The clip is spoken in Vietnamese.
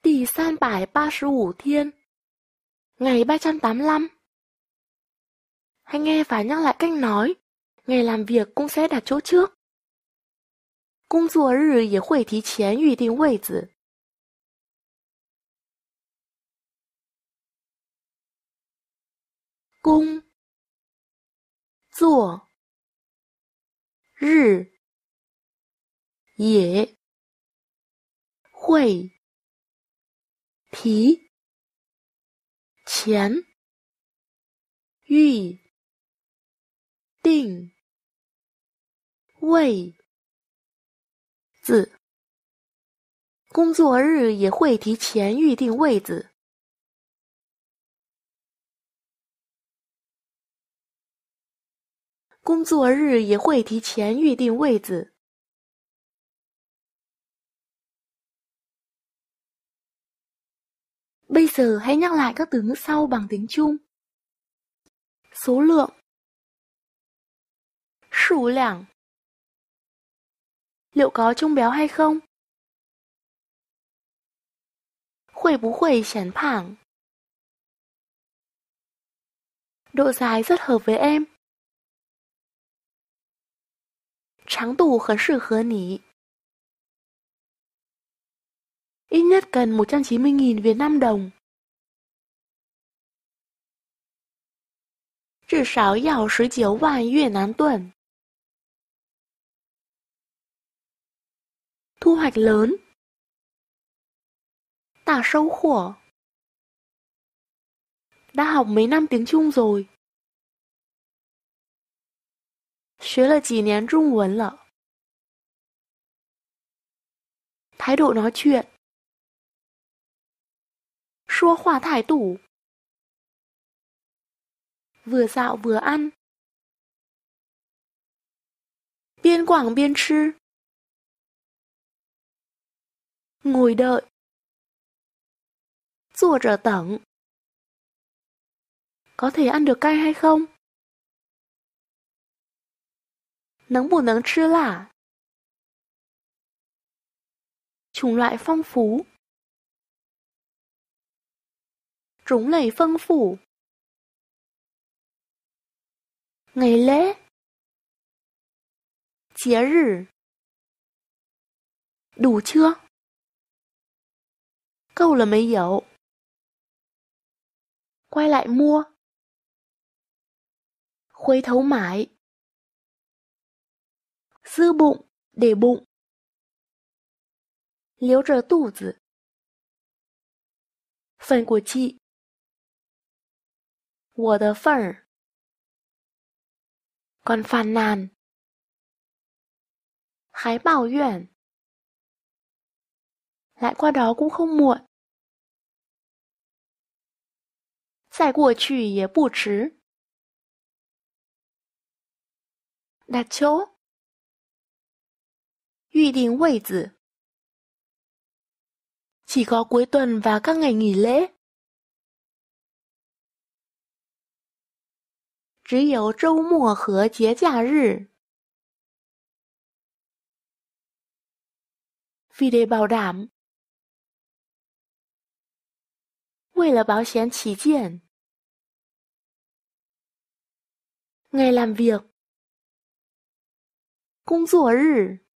第三百八十五 thiên Ngày 385 Hãy nghe và nhắc lại cách nói, ngày làm việc cũng sẽ đặt chỗ trước. 工作日也会提前预定位置。工作日也会提前预定位子。工作日也会提前预定位子。工作日也会提前预定位子。Bây giờ hãy nhắc lại các từ ngữ sau bằng tiếng Trung. Số lượng Sủ lẻng Liệu có trông béo hay không? Khuẩy bú khuẩy chén phẳng Độ dài rất hợp với em. Trắng tủ khấn sự hợp nỉ. Ít nhất cần một trăm chín mươi nghìn Việt Nam đồng Trừ sáu giàu sứ chiếu vạn Việt Nam tuần Thu hoạch lớn Tả sâu khổ Đã học mấy năm tiếng Trung rồi 学了几年中文了。thái độ nói chuyện 说话态度。Vừa dạo vừa ăn. Biên quảng biên biên 吃. Ngồi đợi. Rùa trở tẩn. Có thể ăn được cay hay không? Nắng bù nắng chưa lả. Chủng loại phong phú. ngày 种类丰富。ngày đủ chưa câu là mấy dậu quay lại mua khuấy thấu mãi dư bụng để bụng liếu trở tủ 子 phần của chị 我的份儿。còn phàn nàn, lại qua đó cũng không muộn qua 再过去也不迟 đặt chỗ 预定位置 chỉ có cuối tuần và các ngày nghỉ lễ 只有周末和节假日，非得爆炸。为了保险起见，爱揽活。工作日。